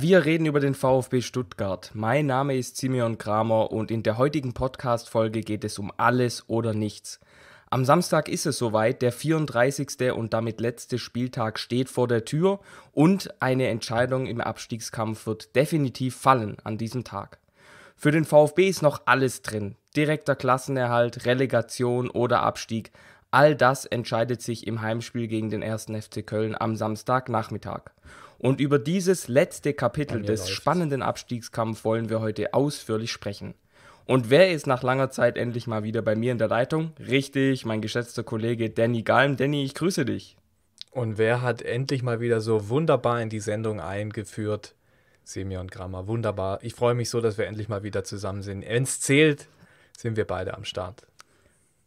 Wir reden über den VfB Stuttgart. Mein Name ist Simeon Kramer und in der heutigen Podcast-Folge geht es um alles oder nichts. Am Samstag ist es soweit, der 34. und damit letzte Spieltag steht vor der Tür und eine Entscheidung im Abstiegskampf wird definitiv fallen an diesem Tag. Für den VfB ist noch alles drin. Direkter Klassenerhalt, Relegation oder Abstieg. All das entscheidet sich im Heimspiel gegen den 1. FC Köln am Samstagnachmittag. Und über dieses letzte Kapitel des läuft's. spannenden Abstiegskampf wollen wir heute ausführlich sprechen. Und wer ist nach langer Zeit endlich mal wieder bei mir in der Leitung? Richtig, mein geschätzter Kollege Danny Galm. Danny, ich grüße dich. Und wer hat endlich mal wieder so wunderbar in die Sendung eingeführt? Simeon Grammer, wunderbar. Ich freue mich so, dass wir endlich mal wieder zusammen sind. Wenn es zählt, sind wir beide am Start.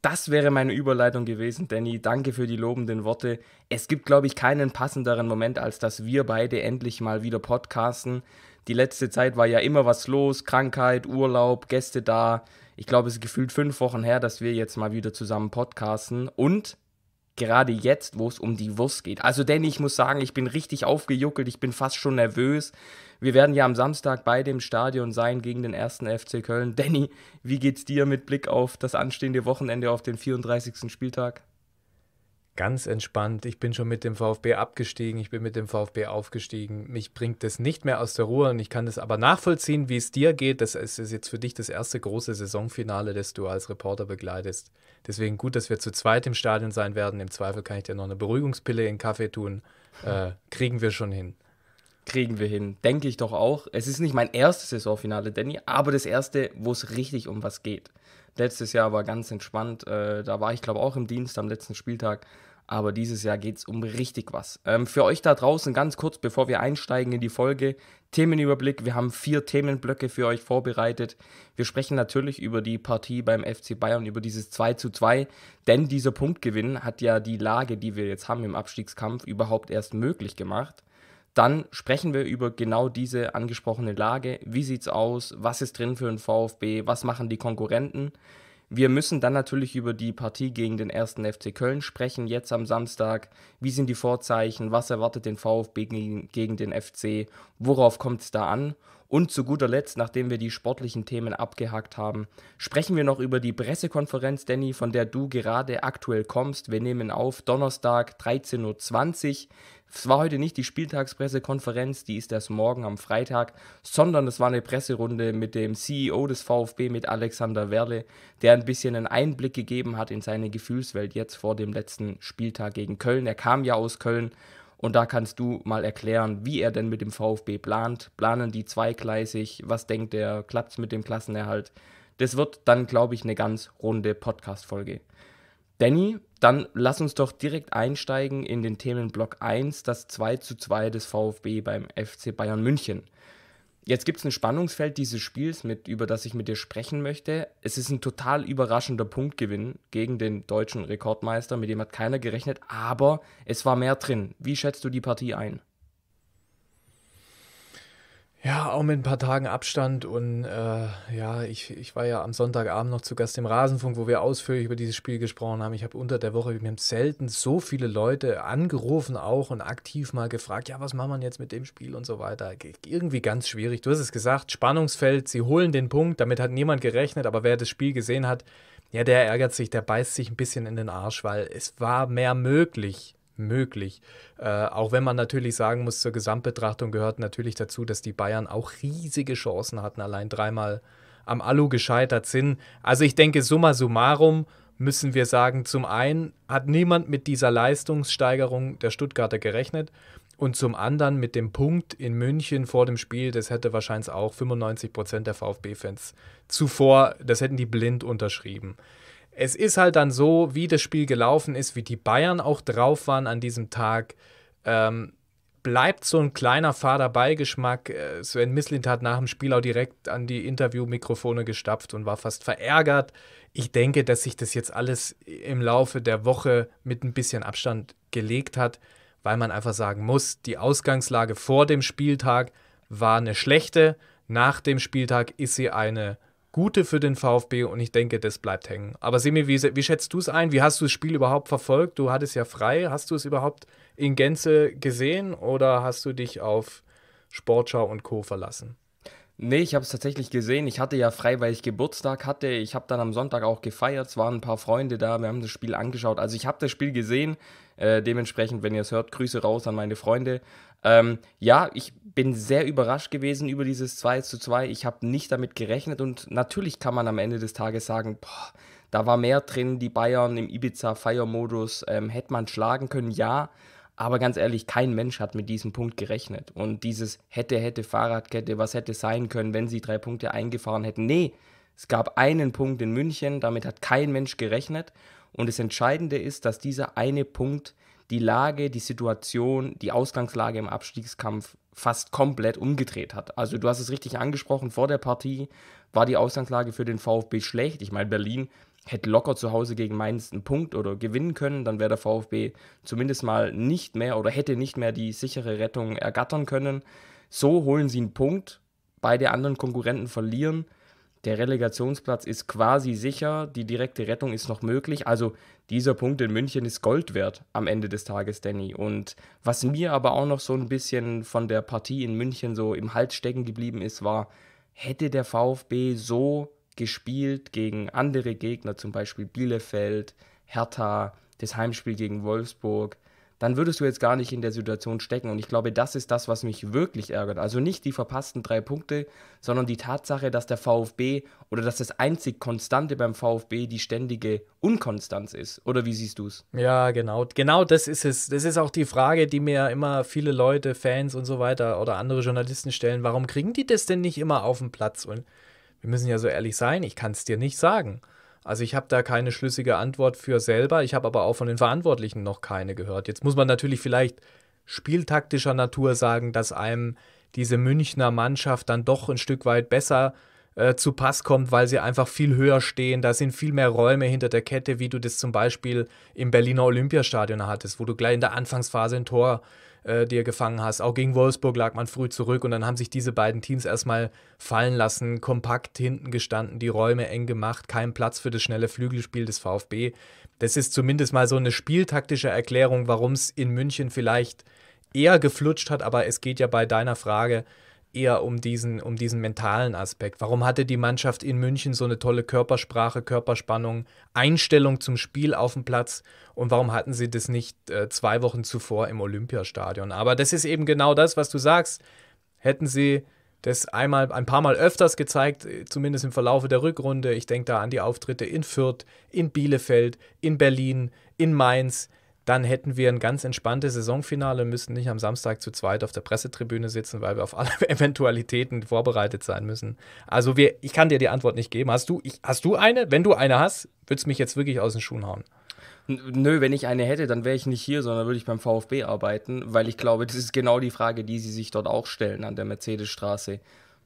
Das wäre meine Überleitung gewesen, Danny. Danke für die lobenden Worte. Es gibt, glaube ich, keinen passenderen Moment, als dass wir beide endlich mal wieder podcasten. Die letzte Zeit war ja immer was los: Krankheit, Urlaub, Gäste da. Ich glaube, es ist gefühlt fünf Wochen her, dass wir jetzt mal wieder zusammen podcasten. Und gerade jetzt, wo es um die Wurst geht. Also, denn ich muss sagen, ich bin richtig aufgejuckelt, ich bin fast schon nervös. Wir werden ja am Samstag bei dem Stadion sein gegen den ersten FC Köln. Danny, wie geht's dir mit Blick auf das anstehende Wochenende auf den 34. Spieltag? ganz entspannt. Ich bin schon mit dem VfB abgestiegen, ich bin mit dem VfB aufgestiegen. Mich bringt das nicht mehr aus der Ruhe und ich kann das aber nachvollziehen, wie es dir geht. Das ist jetzt für dich das erste große Saisonfinale, das du als Reporter begleitest. Deswegen gut, dass wir zu zweit im Stadion sein werden. Im Zweifel kann ich dir noch eine Beruhigungspille in den Kaffee tun. Äh, kriegen wir schon hin. Kriegen wir hin, denke ich doch auch. Es ist nicht mein erstes Saisonfinale, Danny, aber das erste, wo es richtig um was geht. Letztes Jahr war ganz entspannt. Äh, da war ich, glaube ich, auch im Dienst am letzten Spieltag aber dieses Jahr geht es um richtig was. Ähm, für euch da draußen ganz kurz, bevor wir einsteigen in die Folge, Themenüberblick. Wir haben vier Themenblöcke für euch vorbereitet. Wir sprechen natürlich über die Partie beim FC Bayern, über dieses 2:2, denn dieser Punktgewinn hat ja die Lage, die wir jetzt haben im Abstiegskampf, überhaupt erst möglich gemacht. Dann sprechen wir über genau diese angesprochene Lage. Wie sieht es aus? Was ist drin für den VfB? Was machen die Konkurrenten? Wir müssen dann natürlich über die Partie gegen den ersten FC Köln sprechen, jetzt am Samstag. Wie sind die Vorzeichen? Was erwartet den VfB gegen, gegen den FC? Worauf kommt es da an? Und zu guter Letzt, nachdem wir die sportlichen Themen abgehakt haben, sprechen wir noch über die Pressekonferenz, Danny, von der du gerade aktuell kommst. Wir nehmen auf Donnerstag 13.20 Uhr. Es war heute nicht die Spieltagspressekonferenz, die ist erst morgen am Freitag, sondern es war eine Presserunde mit dem CEO des VfB, mit Alexander Werle, der ein bisschen einen Einblick gegeben hat in seine Gefühlswelt jetzt vor dem letzten Spieltag gegen Köln. Er kam ja aus Köln und da kannst du mal erklären, wie er denn mit dem VfB plant. Planen die zweigleisig? Was denkt er? Klappt es mit dem Klassenerhalt? Das wird dann, glaube ich, eine ganz runde Podcast-Folge. Danny, dann lass uns doch direkt einsteigen in den Themenblock 1, das 2 zu 2 des VfB beim FC Bayern München. Jetzt gibt es ein Spannungsfeld dieses Spiels, mit, über das ich mit dir sprechen möchte. Es ist ein total überraschender Punktgewinn gegen den deutschen Rekordmeister, mit dem hat keiner gerechnet, aber es war mehr drin. Wie schätzt du die Partie ein? Ja, auch mit ein paar Tagen Abstand und äh, ja, ich, ich war ja am Sonntagabend noch zu Gast im Rasenfunk, wo wir ausführlich über dieses Spiel gesprochen haben. Ich habe unter der Woche, mir haben selten so viele Leute angerufen auch und aktiv mal gefragt, ja, was machen wir jetzt mit dem Spiel und so weiter. Irgendwie ganz schwierig. Du hast es gesagt, Spannungsfeld, sie holen den Punkt, damit hat niemand gerechnet, aber wer das Spiel gesehen hat, ja, der ärgert sich, der beißt sich ein bisschen in den Arsch, weil es war mehr möglich möglich. Äh, auch wenn man natürlich sagen muss, zur Gesamtbetrachtung gehört natürlich dazu, dass die Bayern auch riesige Chancen hatten, allein dreimal am Alu gescheitert sind. Also ich denke, summa summarum müssen wir sagen, zum einen hat niemand mit dieser Leistungssteigerung der Stuttgarter gerechnet und zum anderen mit dem Punkt in München vor dem Spiel, das hätte wahrscheinlich auch 95 Prozent der VfB-Fans zuvor, das hätten die blind unterschrieben es ist halt dann so, wie das Spiel gelaufen ist, wie die Bayern auch drauf waren an diesem Tag. Ähm, bleibt so ein kleiner fader Beigeschmack. Äh, Sven Mislint hat nach dem Spiel auch direkt an die Interviewmikrofone gestapft und war fast verärgert. Ich denke, dass sich das jetzt alles im Laufe der Woche mit ein bisschen Abstand gelegt hat, weil man einfach sagen muss, die Ausgangslage vor dem Spieltag war eine schlechte. Nach dem Spieltag ist sie eine Gute für den VfB und ich denke, das bleibt hängen. Aber Simi, wie, wie schätzt du es ein? Wie hast du das Spiel überhaupt verfolgt? Du hattest ja frei. Hast du es überhaupt in Gänze gesehen oder hast du dich auf Sportschau und Co. verlassen? Nee, ich habe es tatsächlich gesehen. Ich hatte ja frei, weil ich Geburtstag hatte. Ich habe dann am Sonntag auch gefeiert. Es waren ein paar Freunde da. Wir haben das Spiel angeschaut. Also ich habe das Spiel gesehen. Äh, dementsprechend, wenn ihr es hört, Grüße raus an meine Freunde. Ähm, ja, ich bin sehr überrascht gewesen über dieses 2 zu 2. Ich habe nicht damit gerechnet und natürlich kann man am Ende des Tages sagen, boah, da war mehr drin, die Bayern im Ibiza-Feiermodus ähm, hätte man schlagen können, ja. Aber ganz ehrlich, kein Mensch hat mit diesem Punkt gerechnet. Und dieses hätte, hätte Fahrradkette, was hätte sein können, wenn sie drei Punkte eingefahren hätten. Nee, es gab einen Punkt in München, damit hat kein Mensch gerechnet. Und das Entscheidende ist, dass dieser eine Punkt die Lage, die Situation, die Ausgangslage im Abstiegskampf fast komplett umgedreht hat. Also du hast es richtig angesprochen, vor der Partie war die Ausgangslage für den VfB schlecht. Ich meine, Berlin hätte locker zu Hause gegen Mainz einen Punkt oder gewinnen können, dann wäre der VfB zumindest mal nicht mehr oder hätte nicht mehr die sichere Rettung ergattern können. So holen sie einen Punkt, beide anderen Konkurrenten verlieren. Der Relegationsplatz ist quasi sicher, die direkte Rettung ist noch möglich. Also dieser Punkt in München ist Gold wert am Ende des Tages, Danny. Und was mir aber auch noch so ein bisschen von der Partie in München so im Hals stecken geblieben ist, war, hätte der VfB so gespielt gegen andere Gegner, zum Beispiel Bielefeld, Hertha, das Heimspiel gegen Wolfsburg, dann würdest du jetzt gar nicht in der Situation stecken. Und ich glaube, das ist das, was mich wirklich ärgert. Also nicht die verpassten drei Punkte, sondern die Tatsache, dass der VfB oder dass das einzig Konstante beim VfB die ständige Unkonstanz ist. Oder wie siehst du es? Ja, genau. Genau das ist es. Das ist auch die Frage, die mir immer viele Leute, Fans und so weiter oder andere Journalisten stellen. Warum kriegen die das denn nicht immer auf den Platz? Und wir müssen ja so ehrlich sein, ich kann es dir nicht sagen. Also ich habe da keine schlüssige Antwort für selber. Ich habe aber auch von den Verantwortlichen noch keine gehört. Jetzt muss man natürlich vielleicht spieltaktischer Natur sagen, dass einem diese Münchner Mannschaft dann doch ein Stück weit besser äh, zu Pass kommt, weil sie einfach viel höher stehen. Da sind viel mehr Räume hinter der Kette, wie du das zum Beispiel im Berliner Olympiastadion hattest, wo du gleich in der Anfangsphase ein Tor äh, dir gefangen hast. Auch gegen Wolfsburg lag man früh zurück und dann haben sich diese beiden Teams erstmal fallen lassen, kompakt hinten gestanden, die Räume eng gemacht, kein Platz für das schnelle Flügelspiel des VfB. Das ist zumindest mal so eine spieltaktische Erklärung, warum es in München vielleicht eher geflutscht hat, aber es geht ja bei deiner Frage eher um diesen, um diesen mentalen Aspekt. Warum hatte die Mannschaft in München so eine tolle Körpersprache, Körperspannung, Einstellung zum Spiel auf dem Platz und warum hatten sie das nicht äh, zwei Wochen zuvor im Olympiastadion? Aber das ist eben genau das, was du sagst. Hätten sie das einmal ein paar Mal öfters gezeigt, äh, zumindest im Verlauf der Rückrunde. Ich denke da an die Auftritte in Fürth, in Bielefeld, in Berlin, in Mainz dann hätten wir ein ganz entspanntes Saisonfinale, und müssten nicht am Samstag zu zweit auf der Pressetribüne sitzen, weil wir auf alle Eventualitäten vorbereitet sein müssen. Also wir, ich kann dir die Antwort nicht geben. Hast du, ich, hast du eine? Wenn du eine hast, würdest du mich jetzt wirklich aus den Schuhen hauen. Nö, wenn ich eine hätte, dann wäre ich nicht hier, sondern würde ich beim VfB arbeiten, weil ich glaube, das ist genau die Frage, die sie sich dort auch stellen an der Mercedesstraße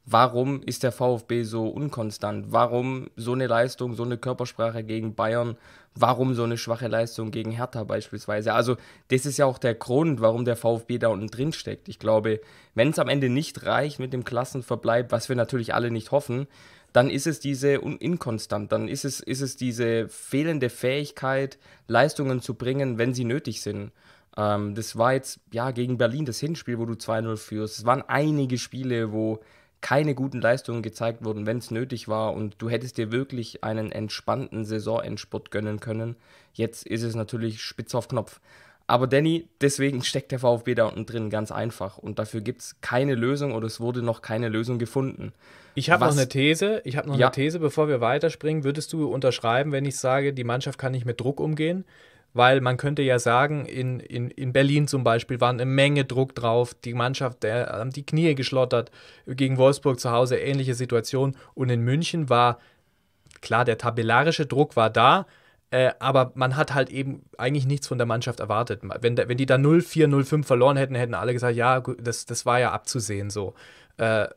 warum ist der VfB so unkonstant? Warum so eine Leistung, so eine Körpersprache gegen Bayern? Warum so eine schwache Leistung gegen Hertha beispielsweise? Also das ist ja auch der Grund, warum der VfB da unten drin steckt. Ich glaube, wenn es am Ende nicht reicht mit dem Klassenverbleib, was wir natürlich alle nicht hoffen, dann ist es diese Inkonstant, dann ist es, ist es diese fehlende Fähigkeit, Leistungen zu bringen, wenn sie nötig sind ähm, das war jetzt ja gegen Berlin das Hinspiel, wo du 2-0 führst. Es waren einige Spiele, wo keine guten Leistungen gezeigt wurden, wenn es nötig war und du hättest dir wirklich einen entspannten Saisonendspurt gönnen können. Jetzt ist es natürlich spitz auf Knopf. Aber Danny, deswegen steckt der VfB da unten drin, ganz einfach. Und dafür gibt es keine Lösung oder es wurde noch keine Lösung gefunden. Ich habe noch eine These, ich habe noch ja. eine These, bevor wir weiterspringen. Würdest du unterschreiben, wenn ich sage, die Mannschaft kann nicht mit Druck umgehen? weil man könnte ja sagen, in, in, in Berlin zum Beispiel war eine Menge Druck drauf, die Mannschaft der, haben die Knie geschlottert, gegen Wolfsburg zu Hause ähnliche Situation und in München war, klar, der tabellarische Druck war da, äh, aber man hat halt eben eigentlich nichts von der Mannschaft erwartet. Wenn, wenn die da 0-4, 0-5 verloren hätten, hätten alle gesagt, ja, das, das war ja abzusehen so. Äh,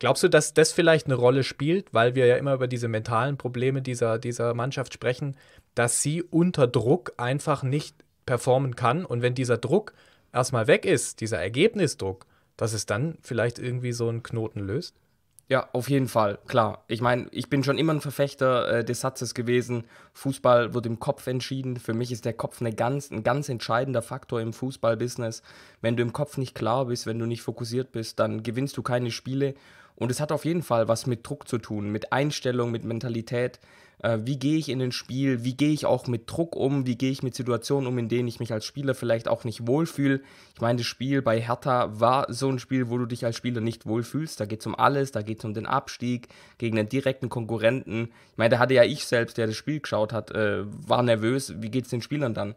Glaubst du, dass das vielleicht eine Rolle spielt, weil wir ja immer über diese mentalen Probleme dieser, dieser Mannschaft sprechen, dass sie unter Druck einfach nicht performen kann und wenn dieser Druck erstmal weg ist, dieser Ergebnisdruck, dass es dann vielleicht irgendwie so einen Knoten löst? Ja, auf jeden Fall, klar. Ich meine, ich bin schon immer ein Verfechter äh, des Satzes gewesen, Fußball wird im Kopf entschieden. Für mich ist der Kopf eine ganz, ein ganz entscheidender Faktor im Fußballbusiness. Wenn du im Kopf nicht klar bist, wenn du nicht fokussiert bist, dann gewinnst du keine Spiele und es hat auf jeden Fall was mit Druck zu tun, mit Einstellung, mit Mentalität. Äh, wie gehe ich in ein Spiel? Wie gehe ich auch mit Druck um? Wie gehe ich mit Situationen um, in denen ich mich als Spieler vielleicht auch nicht wohlfühle? Ich meine, das Spiel bei Hertha war so ein Spiel, wo du dich als Spieler nicht wohlfühlst. Da geht es um alles, da geht es um den Abstieg gegen einen direkten Konkurrenten. Ich meine, da hatte ja ich selbst, der das Spiel geschaut hat, äh, war nervös. Wie geht es den Spielern dann?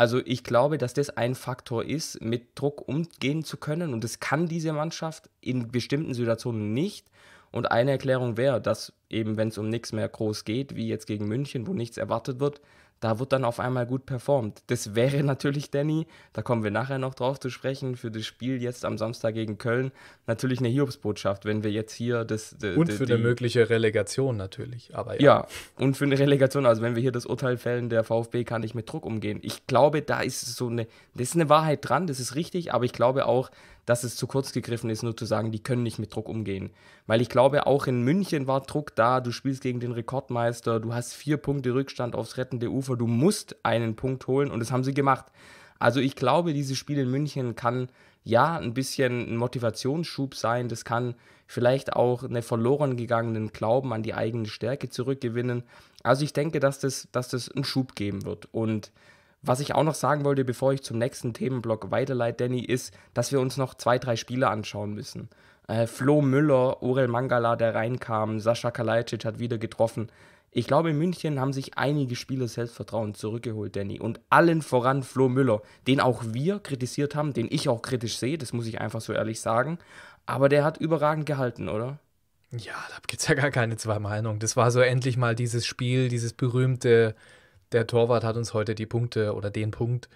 Also ich glaube, dass das ein Faktor ist, mit Druck umgehen zu können. Und das kann diese Mannschaft in bestimmten Situationen nicht. Und eine Erklärung wäre, dass eben, wenn es um nichts mehr groß geht, wie jetzt gegen München, wo nichts erwartet wird, da wird dann auf einmal gut performt. Das wäre natürlich Danny, da kommen wir nachher noch drauf zu sprechen, für das Spiel jetzt am Samstag gegen Köln natürlich eine Hiobsbotschaft, wenn wir jetzt hier das. De, und für die, eine mögliche Relegation natürlich, aber ja. Ja, und für eine Relegation, also wenn wir hier das Urteil fällen, der VfB kann nicht mit Druck umgehen. Ich glaube, da ist so eine, das ist eine Wahrheit dran, das ist richtig, aber ich glaube auch, dass es zu kurz gegriffen ist, nur zu sagen, die können nicht mit Druck umgehen. Weil ich glaube, auch in München war Druck da, du spielst gegen den Rekordmeister, du hast vier Punkte Rückstand aufs rettende Ufer, du musst einen Punkt holen und das haben sie gemacht. Also ich glaube, dieses Spiel in München kann ja ein bisschen ein Motivationsschub sein, das kann vielleicht auch einen verloren gegangenen Glauben an die eigene Stärke zurückgewinnen. Also ich denke, dass das, dass das einen Schub geben wird und was ich auch noch sagen wollte, bevor ich zum nächsten Themenblock weiterleite, Danny, ist, dass wir uns noch zwei, drei Spiele anschauen müssen. Äh, Flo Müller, Orel Mangala, der reinkam, Sascha Kalajdzic hat wieder getroffen. Ich glaube, in München haben sich einige Spieler Selbstvertrauen zurückgeholt, Danny. Und allen voran Flo Müller, den auch wir kritisiert haben, den ich auch kritisch sehe, das muss ich einfach so ehrlich sagen. Aber der hat überragend gehalten, oder? Ja, da gibt es ja gar keine zwei Meinungen. Das war so endlich mal dieses Spiel, dieses berühmte der Torwart hat uns heute die Punkte oder den Punkt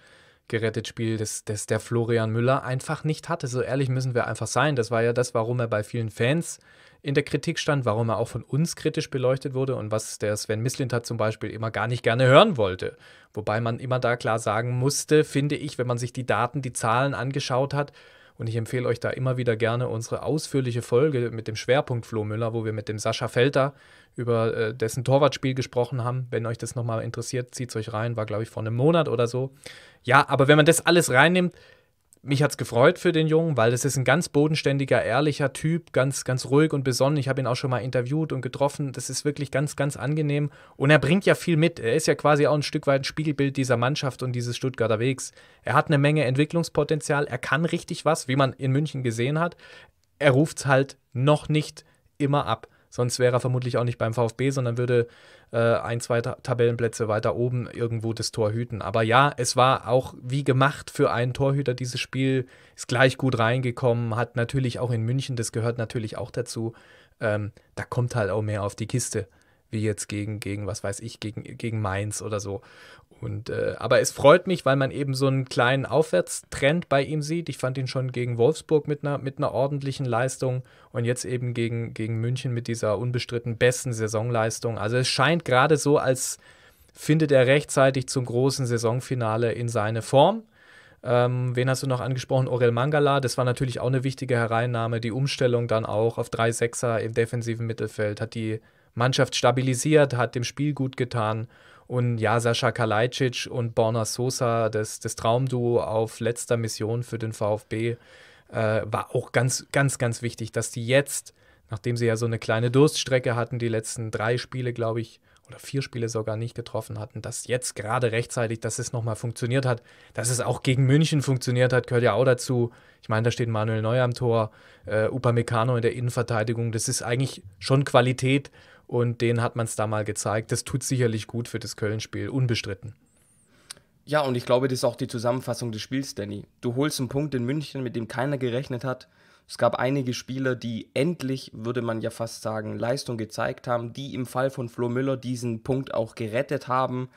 gerettet Spiel, das, das der Florian Müller einfach nicht hatte. So ehrlich müssen wir einfach sein. Das war ja das, warum er bei vielen Fans in der Kritik stand, warum er auch von uns kritisch beleuchtet wurde und was der Sven Mislintat zum Beispiel immer gar nicht gerne hören wollte. Wobei man immer da klar sagen musste, finde ich, wenn man sich die Daten, die Zahlen angeschaut hat, und ich empfehle euch da immer wieder gerne unsere ausführliche Folge mit dem Schwerpunkt Flo Müller, wo wir mit dem Sascha Felter über äh, dessen Torwartspiel gesprochen haben. Wenn euch das nochmal interessiert, zieht es euch rein. War, glaube ich, vor einem Monat oder so. Ja, aber wenn man das alles reinnimmt, mich hat es gefreut für den Jungen, weil das ist ein ganz bodenständiger, ehrlicher Typ, ganz, ganz ruhig und besonnen. Ich habe ihn auch schon mal interviewt und getroffen. Das ist wirklich ganz, ganz angenehm. Und er bringt ja viel mit. Er ist ja quasi auch ein Stück weit ein Spiegelbild dieser Mannschaft und dieses Stuttgarter Wegs. Er hat eine Menge Entwicklungspotenzial. Er kann richtig was, wie man in München gesehen hat. Er ruft es halt noch nicht immer ab. Sonst wäre er vermutlich auch nicht beim VfB, sondern würde äh, ein, zwei Tabellenplätze weiter oben irgendwo das Tor hüten. Aber ja, es war auch wie gemacht für einen Torhüter dieses Spiel, ist gleich gut reingekommen, hat natürlich auch in München, das gehört natürlich auch dazu, ähm, da kommt halt auch mehr auf die Kiste, wie jetzt gegen, gegen was weiß ich, gegen, gegen Mainz oder so. Und, äh, aber es freut mich, weil man eben so einen kleinen Aufwärtstrend bei ihm sieht. Ich fand ihn schon gegen Wolfsburg mit einer, mit einer ordentlichen Leistung und jetzt eben gegen, gegen München mit dieser unbestritten besten Saisonleistung. Also es scheint gerade so, als findet er rechtzeitig zum großen Saisonfinale in seine Form. Ähm, wen hast du noch angesprochen? Orel Mangala, das war natürlich auch eine wichtige Hereinnahme. Die Umstellung dann auch auf 3-6er im defensiven Mittelfeld hat die Mannschaft stabilisiert, hat dem Spiel gut getan. Und ja, Sascha Kalajdzic und Borna Sosa, das, das Traumduo auf letzter Mission für den VfB, äh, war auch ganz, ganz, ganz wichtig, dass die jetzt, nachdem sie ja so eine kleine Durststrecke hatten, die letzten drei Spiele, glaube ich, oder vier Spiele sogar nicht getroffen hatten, dass jetzt gerade rechtzeitig, dass es nochmal funktioniert hat, dass es auch gegen München funktioniert hat, gehört ja auch dazu. Ich meine, da steht Manuel Neuer am Tor, äh, Upamecano in der Innenverteidigung. Das ist eigentlich schon Qualität und denen hat man es da mal gezeigt. Das tut sicherlich gut für das Köln-Spiel, unbestritten. Ja, und ich glaube, das ist auch die Zusammenfassung des Spiels, Danny. Du holst einen Punkt in München, mit dem keiner gerechnet hat. Es gab einige Spieler, die endlich, würde man ja fast sagen, Leistung gezeigt haben, die im Fall von Flo Müller diesen Punkt auch gerettet haben.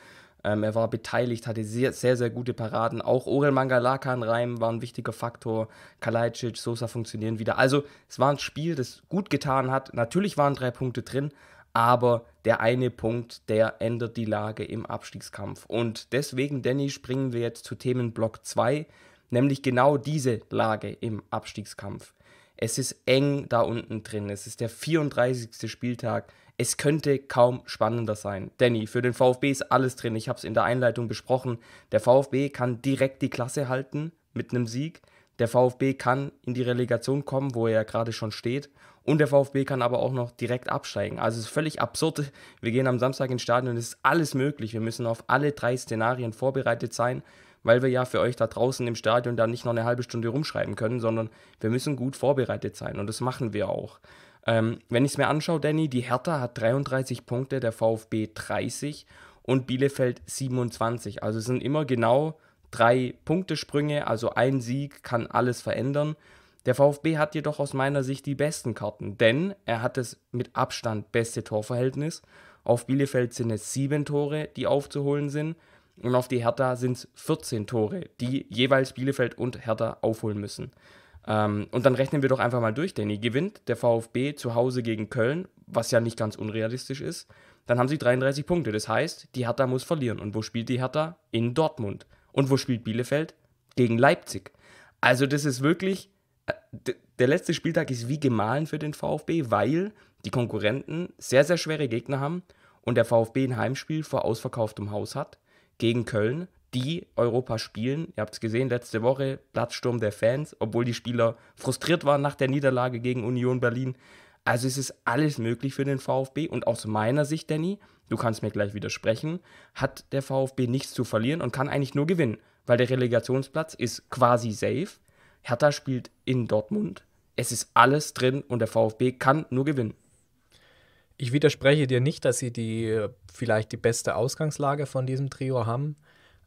Ähm, er war beteiligt, hatte sehr, sehr, sehr gute Paraden. Auch Orel Mangalakan Reim war ein wichtiger Faktor. Kalajdzic, Sosa funktionieren wieder. Also, es war ein Spiel, das gut getan hat. Natürlich waren drei Punkte drin, aber der eine Punkt, der ändert die Lage im Abstiegskampf. Und deswegen, Danny, springen wir jetzt zu Themenblock 2, nämlich genau diese Lage im Abstiegskampf. Es ist eng da unten drin, es ist der 34. Spieltag. Es könnte kaum spannender sein. Danny, für den VfB ist alles drin. Ich habe es in der Einleitung besprochen. Der VfB kann direkt die Klasse halten mit einem Sieg. Der VfB kann in die Relegation kommen, wo er ja gerade schon steht. Und der VfB kann aber auch noch direkt absteigen. Also es ist völlig absurd. Wir gehen am Samstag ins Stadion und es ist alles möglich. Wir müssen auf alle drei Szenarien vorbereitet sein, weil wir ja für euch da draußen im Stadion da nicht noch eine halbe Stunde rumschreiben können, sondern wir müssen gut vorbereitet sein. Und das machen wir auch. Ähm, wenn ich es mir anschaue, Danny, die Hertha hat 33 Punkte, der VfB 30 und Bielefeld 27. Also es sind immer genau drei Punktesprünge, also ein Sieg kann alles verändern. Der VfB hat jedoch aus meiner Sicht die besten Karten, denn er hat das mit Abstand beste Torverhältnis. Auf Bielefeld sind es sieben Tore, die aufzuholen sind. Und auf die Hertha sind es 14 Tore, die jeweils Bielefeld und Hertha aufholen müssen. Ähm, und dann rechnen wir doch einfach mal durch, Danny. Gewinnt der VfB zu Hause gegen Köln, was ja nicht ganz unrealistisch ist, dann haben sie 33 Punkte. Das heißt, die Hertha muss verlieren. Und wo spielt die Hertha? In Dortmund. Und wo spielt Bielefeld? Gegen Leipzig. Also das ist wirklich der letzte Spieltag ist wie gemahlen für den VfB, weil die Konkurrenten sehr, sehr schwere Gegner haben und der VfB ein Heimspiel vor ausverkauftem Haus hat gegen Köln, die Europa spielen. Ihr habt es gesehen, letzte Woche Platzsturm der Fans, obwohl die Spieler frustriert waren nach der Niederlage gegen Union Berlin. Also es ist alles möglich für den VfB und aus meiner Sicht, Danny, du kannst mir gleich widersprechen, hat der VfB nichts zu verlieren und kann eigentlich nur gewinnen, weil der Relegationsplatz ist quasi safe. Hertha spielt in Dortmund. Es ist alles drin und der VfB kann nur gewinnen. Ich widerspreche dir nicht, dass sie die äh, vielleicht die beste Ausgangslage von diesem Trio haben,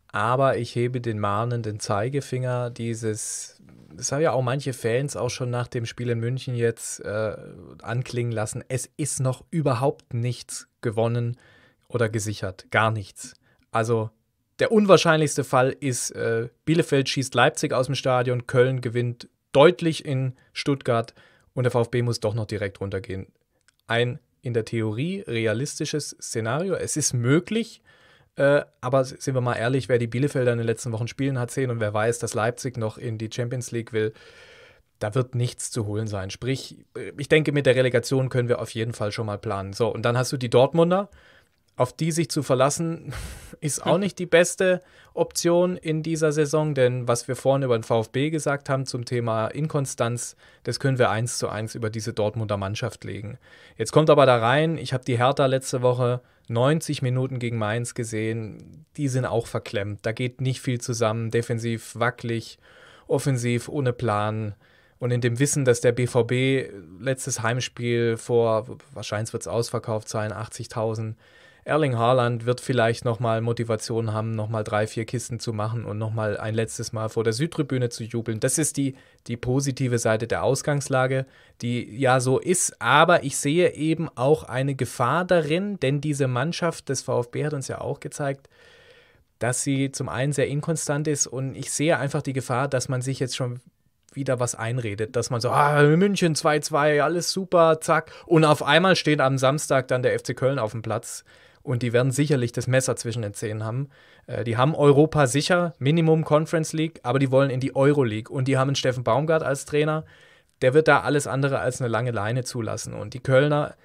aber ich hebe den mahnenden Zeigefinger dieses das haben ja auch manche Fans auch schon nach dem Spiel in München jetzt äh, anklingen lassen. Es ist noch überhaupt nichts gewonnen oder gesichert. Gar nichts. Also der unwahrscheinlichste Fall ist, äh, Bielefeld schießt Leipzig aus dem Stadion, Köln gewinnt deutlich in Stuttgart und der VfB muss doch noch direkt runtergehen. Ein in der Theorie realistisches Szenario. Es ist möglich, äh, aber sind wir mal ehrlich, wer die Bielefelder in den letzten Wochen spielen hat sehen und wer weiß, dass Leipzig noch in die Champions League will, da wird nichts zu holen sein. Sprich, äh, ich denke, mit der Relegation können wir auf jeden Fall schon mal planen. So, und dann hast du die Dortmunder, auf die sich zu verlassen, ist auch hm. nicht die beste Option in dieser Saison, denn was wir vorhin über den VfB gesagt haben zum Thema Inkonstanz, das können wir eins zu eins über diese Dortmunder Mannschaft legen. Jetzt kommt aber da rein, ich habe die Hertha letzte Woche 90 Minuten gegen Mainz gesehen, die sind auch verklemmt, da geht nicht viel zusammen, defensiv wackelig, offensiv ohne Plan. Und in dem Wissen, dass der BVB letztes Heimspiel vor, wahrscheinlich wird es ausverkauft sein, Erling Haaland wird vielleicht nochmal Motivation haben, nochmal drei, vier Kisten zu machen und nochmal ein letztes Mal vor der Südtribüne zu jubeln. Das ist die, die positive Seite der Ausgangslage, die ja so ist. Aber ich sehe eben auch eine Gefahr darin, denn diese Mannschaft des VfB hat uns ja auch gezeigt, dass sie zum einen sehr inkonstant ist und ich sehe einfach die Gefahr, dass man sich jetzt schon wieder was einredet, dass man so, ah, München 2-2, alles super, zack. Und auf einmal steht am Samstag dann der FC Köln auf dem Platz und die werden sicherlich das Messer zwischen den Zähnen haben. Äh, die haben Europa sicher, Minimum Conference League, aber die wollen in die Euro League und die haben einen Steffen Baumgart als Trainer. Der wird da alles andere als eine lange Leine zulassen. Und die Kölner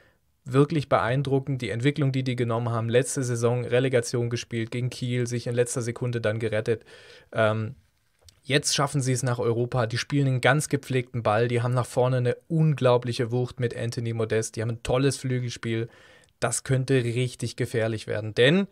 wirklich beeindruckend, die Entwicklung, die die genommen haben. Letzte Saison Relegation gespielt gegen Kiel, sich in letzter Sekunde dann gerettet. Ähm, jetzt schaffen sie es nach Europa. Die spielen einen ganz gepflegten Ball. Die haben nach vorne eine unglaubliche Wucht mit Anthony Modest. Die haben ein tolles Flügelspiel das könnte richtig gefährlich werden. Denn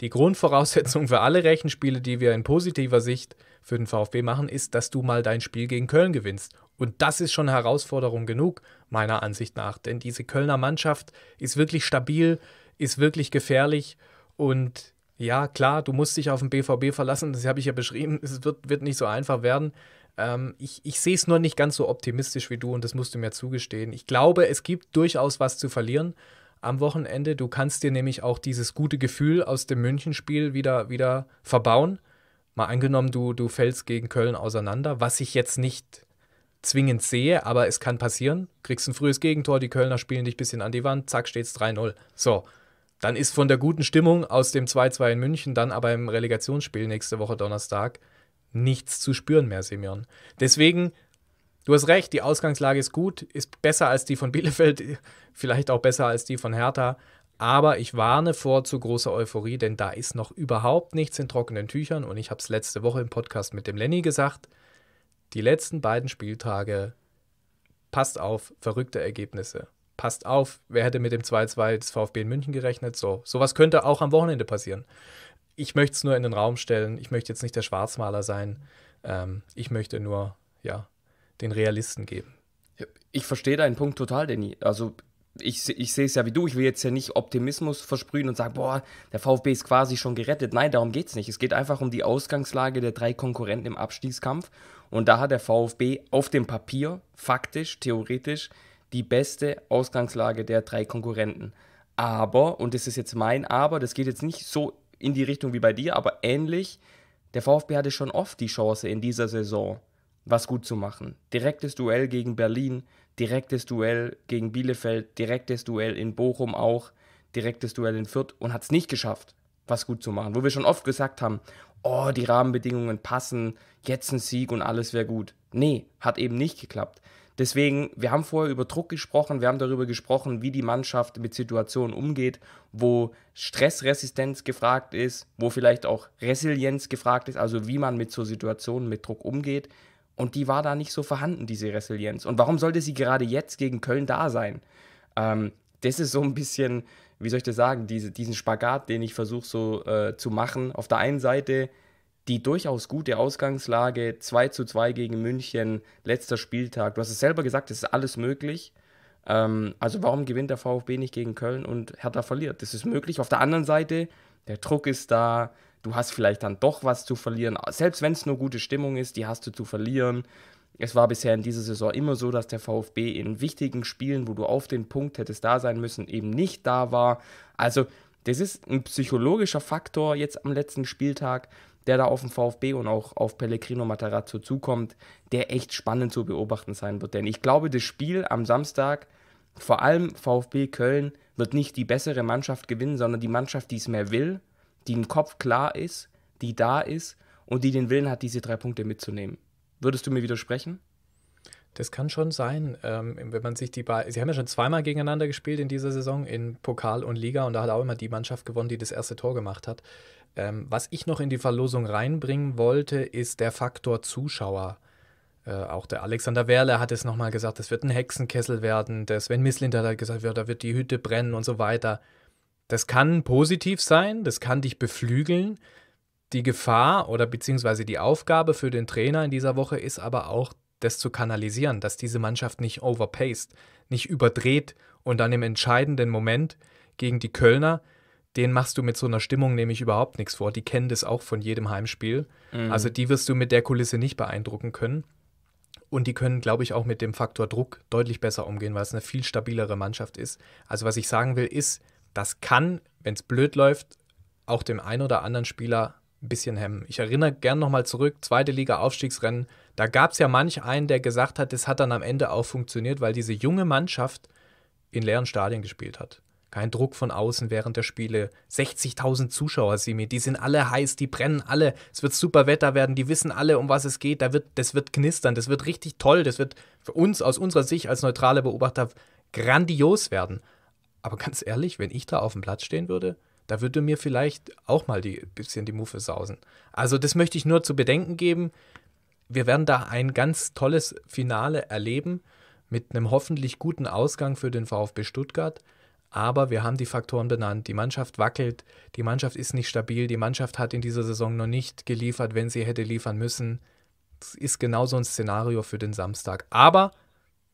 die Grundvoraussetzung für alle Rechenspiele, die wir in positiver Sicht für den VfB machen, ist, dass du mal dein Spiel gegen Köln gewinnst. Und das ist schon Herausforderung genug, meiner Ansicht nach. Denn diese Kölner Mannschaft ist wirklich stabil, ist wirklich gefährlich. Und ja, klar, du musst dich auf den BVB verlassen. Das habe ich ja beschrieben. Es wird, wird nicht so einfach werden. Ähm, ich, ich sehe es nur nicht ganz so optimistisch wie du und das musst du mir zugestehen. Ich glaube, es gibt durchaus was zu verlieren am Wochenende. Du kannst dir nämlich auch dieses gute Gefühl aus dem Münchenspiel wieder, wieder verbauen. Mal angenommen, du, du fällst gegen Köln auseinander, was ich jetzt nicht zwingend sehe, aber es kann passieren. Kriegst ein frühes Gegentor, die Kölner spielen dich ein bisschen an die Wand, zack, steht's 3-0. So, dann ist von der guten Stimmung aus dem 2-2 in München, dann aber im Relegationsspiel nächste Woche Donnerstag, nichts zu spüren mehr, Simeon. Deswegen Du hast recht, die Ausgangslage ist gut, ist besser als die von Bielefeld, vielleicht auch besser als die von Hertha. Aber ich warne vor zu großer Euphorie, denn da ist noch überhaupt nichts in trockenen Tüchern. Und ich habe es letzte Woche im Podcast mit dem Lenny gesagt. Die letzten beiden Spieltage, passt auf, verrückte Ergebnisse. Passt auf, wer hätte mit dem 2-2 des VfB in München gerechnet? So, sowas könnte auch am Wochenende passieren. Ich möchte es nur in den Raum stellen. Ich möchte jetzt nicht der Schwarzmaler sein. Ähm, ich möchte nur, ja, den Realisten geben. Ich verstehe deinen Punkt total, Danny. Also ich, ich sehe es ja wie du. Ich will jetzt ja nicht Optimismus versprühen und sagen, boah, der VfB ist quasi schon gerettet. Nein, darum geht es nicht. Es geht einfach um die Ausgangslage der drei Konkurrenten im Abstiegskampf. Und da hat der VfB auf dem Papier, faktisch, theoretisch, die beste Ausgangslage der drei Konkurrenten. Aber, und das ist jetzt mein Aber, das geht jetzt nicht so in die Richtung wie bei dir, aber ähnlich, der VfB hatte schon oft die Chance in dieser Saison was gut zu machen. Direktes Duell gegen Berlin, direktes Duell gegen Bielefeld, direktes Duell in Bochum auch, direktes Duell in Fürth und hat es nicht geschafft, was gut zu machen. Wo wir schon oft gesagt haben, oh, die Rahmenbedingungen passen, jetzt ein Sieg und alles wäre gut. Nee, hat eben nicht geklappt. Deswegen, wir haben vorher über Druck gesprochen, wir haben darüber gesprochen, wie die Mannschaft mit Situationen umgeht, wo Stressresistenz gefragt ist, wo vielleicht auch Resilienz gefragt ist, also wie man mit so Situationen mit Druck umgeht. Und die war da nicht so vorhanden, diese Resilienz. Und warum sollte sie gerade jetzt gegen Köln da sein? Ähm, das ist so ein bisschen, wie soll ich das sagen, diese, diesen Spagat, den ich versuche so äh, zu machen. Auf der einen Seite die durchaus gute Ausgangslage, 2 zu 2 gegen München, letzter Spieltag. Du hast es selber gesagt, es ist alles möglich. Ähm, also warum gewinnt der VfB nicht gegen Köln und Hertha verliert? Das ist möglich. Auf der anderen Seite, der Druck ist da, du hast vielleicht dann doch was zu verlieren. Selbst wenn es nur gute Stimmung ist, die hast du zu verlieren. Es war bisher in dieser Saison immer so, dass der VfB in wichtigen Spielen, wo du auf den Punkt hättest da sein müssen, eben nicht da war. Also das ist ein psychologischer Faktor jetzt am letzten Spieltag, der da auf den VfB und auch auf Pellegrino Matarazzo zukommt, der echt spannend zu beobachten sein wird. Denn ich glaube, das Spiel am Samstag, vor allem VfB Köln, wird nicht die bessere Mannschaft gewinnen, sondern die Mannschaft, die es mehr will, die im Kopf klar ist, die da ist und die den Willen hat, diese drei Punkte mitzunehmen. Würdest du mir widersprechen? Das kann schon sein, ähm, wenn man sich die beiden. Sie haben ja schon zweimal gegeneinander gespielt in dieser Saison, in Pokal und Liga, und da hat auch immer die Mannschaft gewonnen, die das erste Tor gemacht hat. Ähm, was ich noch in die Verlosung reinbringen wollte, ist der Faktor Zuschauer. Äh, auch der Alexander Werle hat es nochmal gesagt, das wird ein Hexenkessel werden. wenn Miss Misslinder hat gesagt, wird, da wird die Hütte brennen und so weiter. Das kann positiv sein, das kann dich beflügeln. Die Gefahr oder beziehungsweise die Aufgabe für den Trainer in dieser Woche ist aber auch, das zu kanalisieren, dass diese Mannschaft nicht overpaced, nicht überdreht und dann im entscheidenden Moment gegen die Kölner, den machst du mit so einer Stimmung nämlich überhaupt nichts vor. Die kennen das auch von jedem Heimspiel. Mhm. Also die wirst du mit der Kulisse nicht beeindrucken können. Und die können, glaube ich, auch mit dem Faktor Druck deutlich besser umgehen, weil es eine viel stabilere Mannschaft ist. Also was ich sagen will, ist, das kann, wenn es blöd läuft, auch dem einen oder anderen Spieler ein bisschen hemmen. Ich erinnere gern nochmal zurück, zweite Liga Aufstiegsrennen, da gab es ja manch einen, der gesagt hat, das hat dann am Ende auch funktioniert, weil diese junge Mannschaft in leeren Stadien gespielt hat. Kein Druck von außen während der Spiele. 60.000 Zuschauer, Simi, die sind alle heiß, die brennen alle. Es wird super Wetter werden, die wissen alle, um was es geht. Da wird, das wird knistern, das wird richtig toll. Das wird für uns aus unserer Sicht als neutrale Beobachter grandios werden. Aber ganz ehrlich, wenn ich da auf dem Platz stehen würde, da würde mir vielleicht auch mal ein bisschen die Muffe sausen. Also das möchte ich nur zu bedenken geben. Wir werden da ein ganz tolles Finale erleben mit einem hoffentlich guten Ausgang für den VfB Stuttgart. Aber wir haben die Faktoren benannt. Die Mannschaft wackelt, die Mannschaft ist nicht stabil, die Mannschaft hat in dieser Saison noch nicht geliefert, wenn sie hätte liefern müssen. Das ist genau so ein Szenario für den Samstag. Aber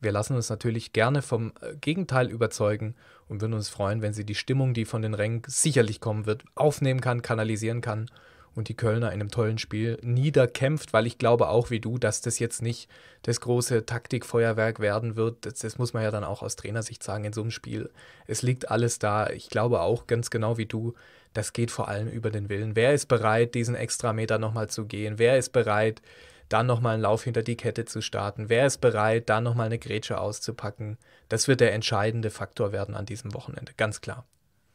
wir lassen uns natürlich gerne vom äh, Gegenteil überzeugen und würden uns freuen, wenn sie die Stimmung, die von den Rängen sicherlich kommen wird, aufnehmen kann, kanalisieren kann und die Kölner in einem tollen Spiel niederkämpft, weil ich glaube auch wie du, dass das jetzt nicht das große Taktikfeuerwerk werden wird. Das, das, muss man ja dann auch aus Trainersicht sagen in so einem Spiel. Es liegt alles da. Ich glaube auch ganz genau wie du, das geht vor allem über den Willen. Wer ist bereit, diesen extra Meter nochmal zu gehen? Wer ist bereit, dann nochmal einen Lauf hinter die Kette zu starten? Wer ist bereit, dann nochmal eine Grätsche auszupacken? Das wird der entscheidende Faktor werden an diesem Wochenende, ganz klar.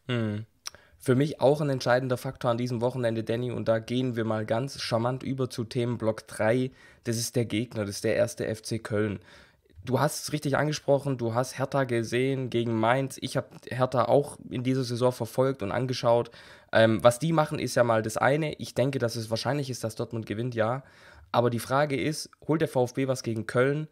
Hm. Für mich auch ein entscheidender Faktor an diesem Wochenende, Danny, und da gehen wir mal ganz charmant über zu Themenblock 3. Das ist der Gegner, das ist der erste FC Köln du hast es richtig angesprochen, du hast Hertha gesehen gegen Mainz. Ich habe Hertha auch in dieser Saison verfolgt und angeschaut. Ähm, was die machen, ist ja mal das eine. Ich denke, dass es wahrscheinlich ist, dass Dortmund gewinnt, ja. Aber die Frage ist, holt der VfB was gegen Köln?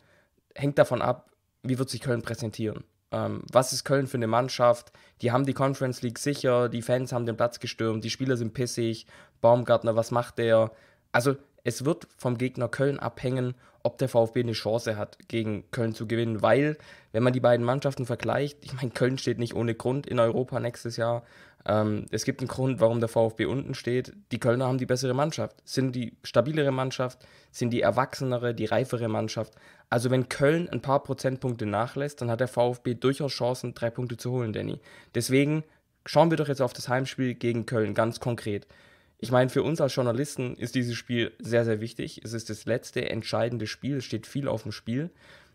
Hängt davon ab, wie wird sich Köln präsentieren? Ähm, was ist Köln für eine Mannschaft? Die haben die Conference League sicher, die Fans haben den Platz gestürmt, die Spieler sind pissig, Baumgartner, was macht der? Also es wird vom Gegner Köln abhängen, ob der VfB eine Chance hat, gegen Köln zu gewinnen, weil, wenn man die beiden Mannschaften vergleicht, ich meine, Köln steht nicht ohne Grund in Europa nächstes Jahr. Ähm, es gibt einen Grund, warum der VfB unten steht. Die Kölner haben die bessere Mannschaft, sind die stabilere Mannschaft, sind die erwachsenere, die reifere Mannschaft. Also, wenn Köln ein paar Prozentpunkte nachlässt, dann hat der VfB durchaus Chancen, drei Punkte zu holen, Danny. Deswegen schauen wir doch jetzt auf das Heimspiel gegen Köln ganz konkret. Ich meine, für uns als Journalisten ist dieses Spiel sehr, sehr wichtig. Es ist das letzte entscheidende Spiel, es steht viel auf dem Spiel.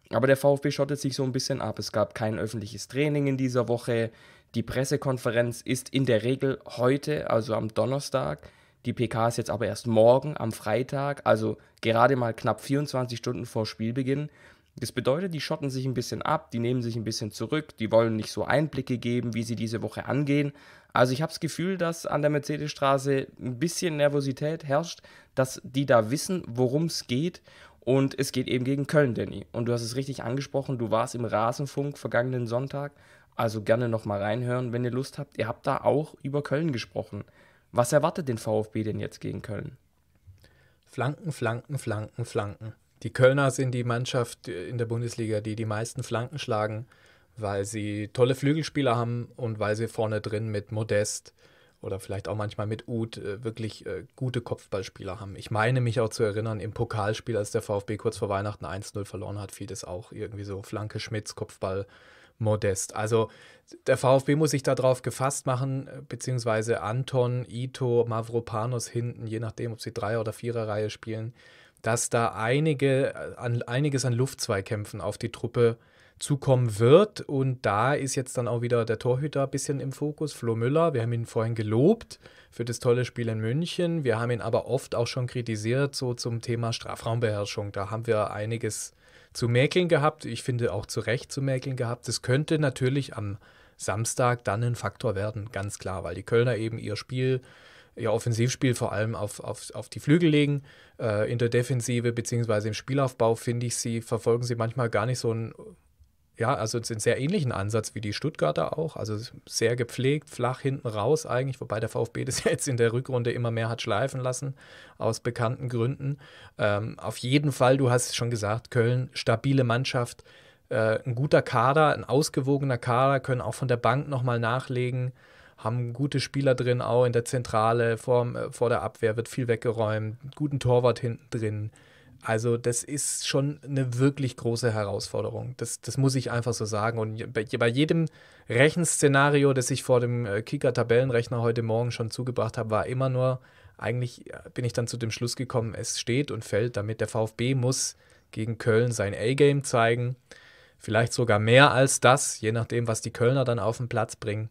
Aber der VfB schottet sich so ein bisschen ab. Es gab kein öffentliches Training in dieser Woche. Die Pressekonferenz ist in der Regel heute, also am Donnerstag. Die PK ist jetzt aber erst morgen am Freitag, also gerade mal knapp 24 Stunden vor Spielbeginn. Das bedeutet, die schotten sich ein bisschen ab, die nehmen sich ein bisschen zurück, die wollen nicht so Einblicke geben, wie sie diese Woche angehen. Also ich habe das Gefühl, dass an der Mercedesstraße ein bisschen Nervosität herrscht, dass die da wissen, worum es geht. Und es geht eben gegen Köln, Danny. Und du hast es richtig angesprochen, du warst im Rasenfunk vergangenen Sonntag. Also gerne nochmal reinhören, wenn ihr Lust habt. Ihr habt da auch über Köln gesprochen. Was erwartet den VfB denn jetzt gegen Köln? Flanken, Flanken, Flanken, Flanken. Die Kölner sind die Mannschaft äh, in der Bundesliga, die die meisten Flanken schlagen, weil sie tolle Flügelspieler haben und weil sie vorne drin mit Modest oder vielleicht auch manchmal mit Uth äh, wirklich äh, gute Kopfballspieler haben. Ich meine mich auch zu erinnern, im Pokalspiel, als der VfB kurz vor Weihnachten 1-0 verloren hat, fiel das auch irgendwie so Flanke Schmitz, Kopfball modest. Also der VfB muss sich darauf gefasst machen, beziehungsweise Anton, Ito, Mavropanos hinten, je nachdem, ob sie Dreier- oder Viererreihe spielen, dass da einige, äh, an, einiges an Luftzweikämpfen auf die Truppe zukommen wird. Und da ist jetzt dann auch wieder der Torhüter ein bisschen im Fokus, Flo Müller. Wir haben ihn vorhin gelobt für das tolle Spiel in München. Wir haben ihn aber oft auch schon kritisiert, so zum Thema Strafraumbeherrschung. Da haben wir einiges zu mäkeln gehabt. Ich finde auch zu Recht zu mäkeln gehabt. Das könnte natürlich am Samstag dann ein Faktor werden, ganz klar, weil die Kölner eben ihr Spiel ihr Offensivspiel vor allem auf, auf, auf die Flügel legen. Äh, in der Defensive bzw. im Spielaufbau, finde ich, sie verfolgen sie manchmal gar nicht so einen, ja, also einen sehr ähnlichen Ansatz wie die Stuttgarter auch. Also sehr gepflegt, flach hinten raus eigentlich, wobei der VfB das jetzt in der Rückrunde immer mehr hat schleifen lassen, aus bekannten Gründen. Ähm, auf jeden Fall, du hast es schon gesagt, Köln, stabile Mannschaft. Äh, ein guter Kader, ein ausgewogener Kader, können auch von der Bank nochmal nachlegen haben gute Spieler drin, auch in der Zentrale, vor, äh, vor der Abwehr wird viel weggeräumt, guten Torwart hinten drin. Also das ist schon eine wirklich große Herausforderung. Das, das muss ich einfach so sagen. Und bei, bei jedem Rechenszenario, das ich vor dem äh, Kicker-Tabellenrechner heute Morgen schon zugebracht habe, war immer nur, eigentlich äh, bin ich dann zu dem Schluss gekommen, es steht und fällt damit. Der VfB muss gegen Köln sein A-Game zeigen. Vielleicht sogar mehr als das, je nachdem, was die Kölner dann auf den Platz bringen.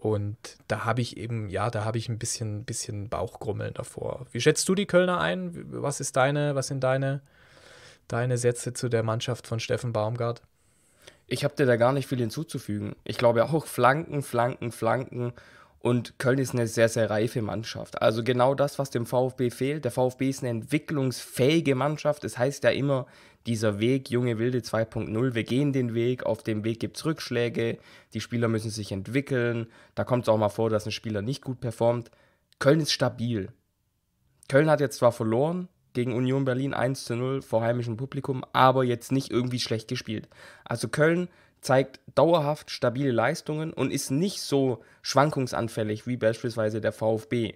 Und da habe ich eben, ja, da habe ich ein bisschen, bisschen Bauchgrummeln davor. Wie schätzt du die Kölner ein? Was ist deine, was sind deine, deine Sätze zu der Mannschaft von Steffen Baumgart? Ich habe dir da gar nicht viel hinzuzufügen. Ich glaube auch Flanken, Flanken, Flanken. Und Köln ist eine sehr, sehr reife Mannschaft. Also genau das, was dem VfB fehlt. Der VfB ist eine entwicklungsfähige Mannschaft. Das heißt ja immer, dieser Weg Junge Wilde 2.0, wir gehen den Weg, auf dem Weg gibt es Rückschläge, die Spieler müssen sich entwickeln, da kommt es auch mal vor, dass ein Spieler nicht gut performt. Köln ist stabil. Köln hat jetzt zwar verloren gegen Union Berlin 1 zu 0 vor heimischem Publikum, aber jetzt nicht irgendwie schlecht gespielt. Also Köln zeigt dauerhaft stabile Leistungen und ist nicht so schwankungsanfällig wie beispielsweise der VfB.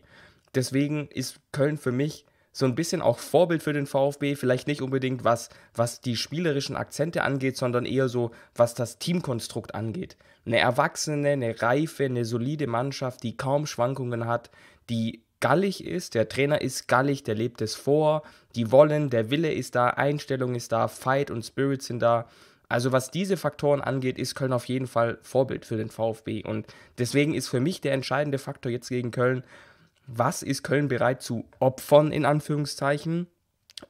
Deswegen ist Köln für mich so ein bisschen auch Vorbild für den VfB, vielleicht nicht unbedingt was, was die spielerischen Akzente angeht, sondern eher so, was das Teamkonstrukt angeht. Eine erwachsene, eine reife, eine solide Mannschaft, die kaum Schwankungen hat, die gallig ist, der Trainer ist gallig, der lebt es vor, die wollen, der Wille ist da, Einstellung ist da, Fight und Spirit sind da. Also was diese Faktoren angeht, ist Köln auf jeden Fall Vorbild für den VfB. Und deswegen ist für mich der entscheidende Faktor jetzt gegen Köln, was ist Köln bereit zu opfern, in Anführungszeichen.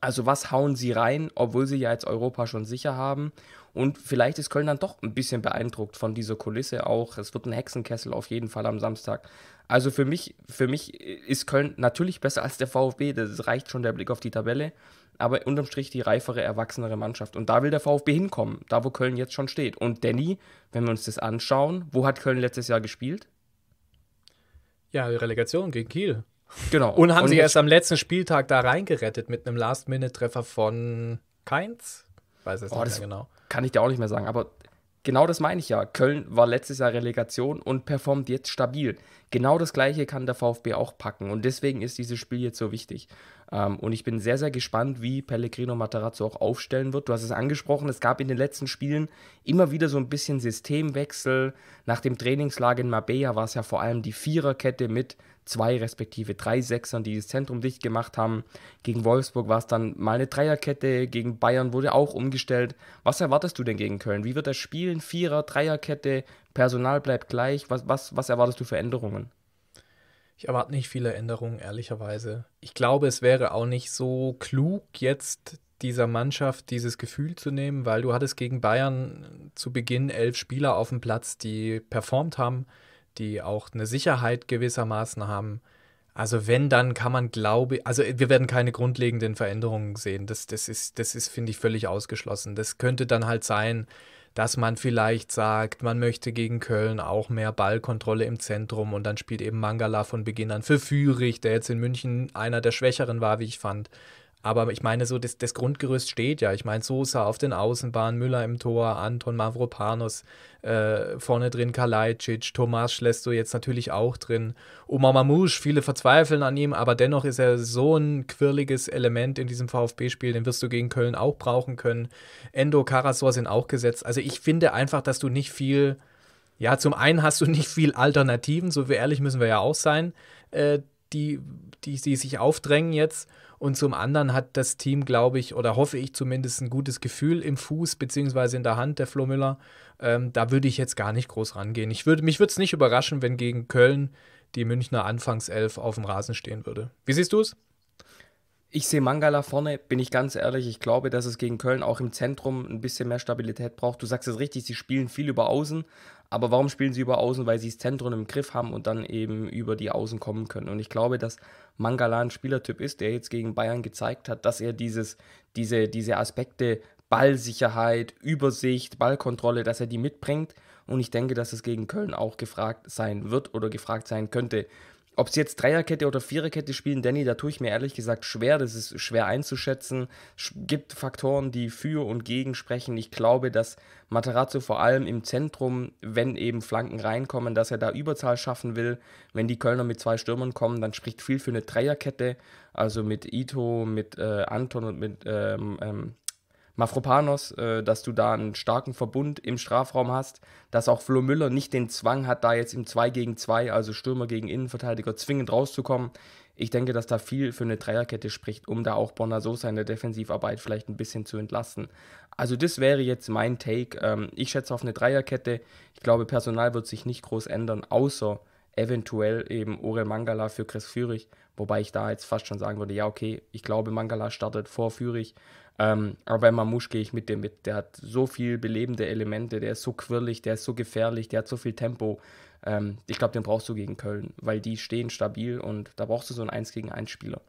Also was hauen sie rein, obwohl sie ja jetzt Europa schon sicher haben. Und vielleicht ist Köln dann doch ein bisschen beeindruckt von dieser Kulisse auch. Es wird ein Hexenkessel auf jeden Fall am Samstag. Also für mich, für mich ist Köln natürlich besser als der VfB. Das reicht schon der Blick auf die Tabelle. Aber unterm Strich die reifere, erwachsenere Mannschaft. Und da will der VfB hinkommen, da wo Köln jetzt schon steht. Und Danny, wenn wir uns das anschauen, wo hat Köln letztes Jahr gespielt? Ja, die Relegation gegen Kiel. Genau. Und haben und sich erst am letzten Spieltag da reingerettet mit einem Last-Minute-Treffer von Keins? Weiß es oh, nicht genau. Kann ich dir auch nicht mehr sagen, aber Genau das meine ich ja. Köln war letztes Jahr Relegation und performt jetzt stabil. Genau das Gleiche kann der VfB auch packen. Und deswegen ist dieses Spiel jetzt so wichtig. Ähm, und ich bin sehr, sehr gespannt, wie Pellegrino Matarazzo auch aufstellen wird. Du hast es angesprochen, es gab in den letzten Spielen immer wieder so ein bisschen Systemwechsel. Nach dem Trainingslager in Mabea war es ja vor allem die Viererkette mit zwei respektive drei Sechsern, die das Zentrum dicht gemacht haben. Gegen Wolfsburg war es dann mal eine Dreierkette, gegen Bayern wurde auch umgestellt. Was erwartest du denn gegen Köln? Wie wird das spielen? Vierer, Dreierkette, Personal bleibt gleich. Was, was, was erwartest du für Änderungen? Ich erwarte nicht viele Änderungen, ehrlicherweise. Ich glaube, es wäre auch nicht so klug, jetzt dieser Mannschaft dieses Gefühl zu nehmen, weil du hattest gegen Bayern zu Beginn elf Spieler auf dem Platz, die performt haben, die auch eine Sicherheit gewissermaßen haben. Also wenn, dann kann man glaube, also wir werden keine grundlegenden Veränderungen sehen. Das, das ist, das ist, finde ich, völlig ausgeschlossen. Das könnte dann halt sein, dass man vielleicht sagt, man möchte gegen Köln auch mehr Ballkontrolle im Zentrum und dann spielt eben Mangala von Beginn an für Fürich, der jetzt in München einer der Schwächeren war, wie ich fand, aber ich meine, so das, das Grundgerüst steht ja. Ich meine, Sosa auf den Außenbahnen, Müller im Tor, Anton Mavropanos äh, vorne drin, Kalajdzic, Tomasz lässt du jetzt natürlich auch drin. Oma Mamouche, viele verzweifeln an ihm, aber dennoch ist er so ein quirliges Element in diesem VfB-Spiel, den wirst du gegen Köln auch brauchen können. Endo, Karasor sind auch gesetzt. Also ich finde einfach, dass du nicht viel ja, zum einen hast du nicht viel Alternativen, so ehrlich müssen wir ja auch sein, äh, die, die, die sich aufdrängen jetzt. Und zum anderen hat das Team, glaube ich, oder hoffe ich zumindest ein gutes Gefühl im Fuß beziehungsweise in der Hand der Flo Müller. Ähm, da würde ich jetzt gar nicht groß rangehen. Ich würd, mich würde es nicht überraschen, wenn gegen Köln die Münchner Anfangself auf dem Rasen stehen würde. Wie siehst du es? ich sehe Mangala vorne, bin ich ganz ehrlich. Ich glaube, dass es gegen Köln auch im Zentrum ein bisschen mehr Stabilität braucht. Du sagst es richtig, sie spielen viel über Außen. Aber warum spielen sie über Außen? Weil sie das Zentrum im Griff haben und dann eben über die Außen kommen können. Und ich glaube, dass Mangala ein Spielertyp ist, der jetzt gegen Bayern gezeigt hat, dass er dieses, diese, diese Aspekte Ballsicherheit, Übersicht, Ballkontrolle, dass er die mitbringt. Und ich denke, dass es gegen Köln auch gefragt sein wird oder gefragt sein könnte. Ob sie jetzt Dreierkette oder Viererkette spielen, Danny, da tue ich mir ehrlich gesagt schwer. Das ist schwer einzuschätzen. Es gibt Faktoren, die für und gegen sprechen. Ich glaube, dass Materazzo vor allem im Zentrum, wenn eben Flanken reinkommen, dass er da Überzahl schaffen will. Wenn die Kölner mit zwei Stürmern kommen, dann spricht viel für eine Dreierkette. Also mit Ito, mit äh, Anton und mit ähm, ähm, Mafropanos, äh, dass du da einen starken Verbund im Strafraum hast, dass auch Flo Müller nicht den Zwang hat, da jetzt im 2 gegen 2, also Stürmer gegen Innenverteidiger, zwingend rauszukommen. Ich denke, dass da viel für eine Dreierkette spricht, um da auch Bonner Sosa in der Defensivarbeit vielleicht ein bisschen zu entlasten. Also das wäre jetzt mein Take. Ähm, ich schätze auf eine Dreierkette. Ich glaube, Personal wird sich nicht groß ändern, außer eventuell eben Ore Mangala für Chris Führig, wobei ich da jetzt fast schon sagen würde, ja okay, ich glaube Mangala startet vor Führig, ähm, aber bei Mamouche gehe ich mit dem mit. Der hat so viel belebende Elemente, der ist so quirlig, der ist so gefährlich, der hat so viel Tempo. Ähm, ich glaube, den brauchst du gegen Köln, weil die stehen stabil und da brauchst du so einen 1 gegen 1 Spieler.